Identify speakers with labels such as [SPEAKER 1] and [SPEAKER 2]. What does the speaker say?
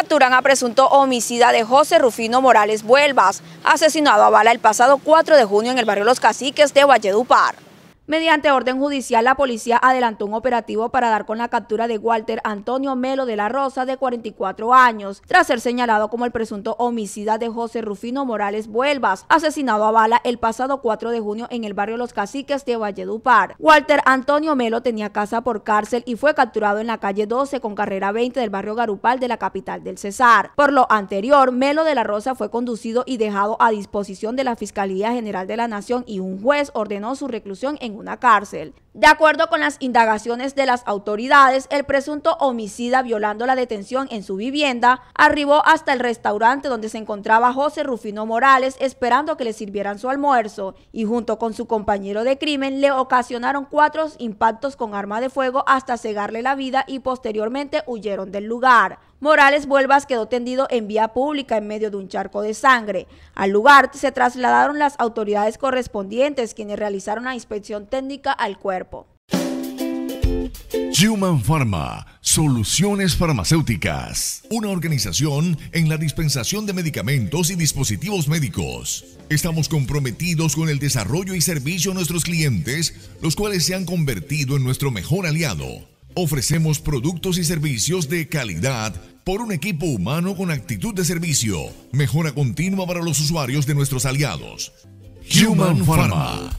[SPEAKER 1] capturan a presunto homicida de José Rufino Morales Vuelvas, asesinado a bala el pasado 4 de junio en el barrio Los Caciques de Valledupar. Mediante orden judicial, la policía adelantó un operativo para dar con la captura de Walter Antonio Melo de la Rosa, de 44 años, tras ser señalado como el presunto homicida de José Rufino Morales Vuelvas, asesinado a bala el pasado 4 de junio en el barrio Los Caciques de Valledupar. Walter Antonio Melo tenía casa por cárcel y fue capturado en la calle 12 con carrera 20 del barrio Garupal de la capital del Cesar. Por lo anterior, Melo de la Rosa fue conducido y dejado a disposición de la Fiscalía General de la Nación y un juez ordenó su reclusión en una cárcel. De acuerdo con las indagaciones de las autoridades, el presunto homicida violando la detención en su vivienda arribó hasta el restaurante donde se encontraba José Rufino Morales esperando que le sirvieran su almuerzo y junto con su compañero de crimen le ocasionaron cuatro impactos con arma de fuego hasta cegarle la vida y posteriormente huyeron del lugar. Morales Vuelvas quedó tendido en vía pública en medio de un charco de sangre. Al lugar se trasladaron las autoridades correspondientes quienes realizaron la inspección técnica al cuerpo.
[SPEAKER 2] Human Pharma, Soluciones Farmacéuticas, una organización en la dispensación de medicamentos y dispositivos médicos. Estamos comprometidos con el desarrollo y servicio a nuestros clientes, los cuales se han convertido en nuestro mejor aliado. Ofrecemos productos y servicios de calidad por un equipo humano con actitud de servicio. Mejora continua para los usuarios de nuestros aliados. Human Pharma.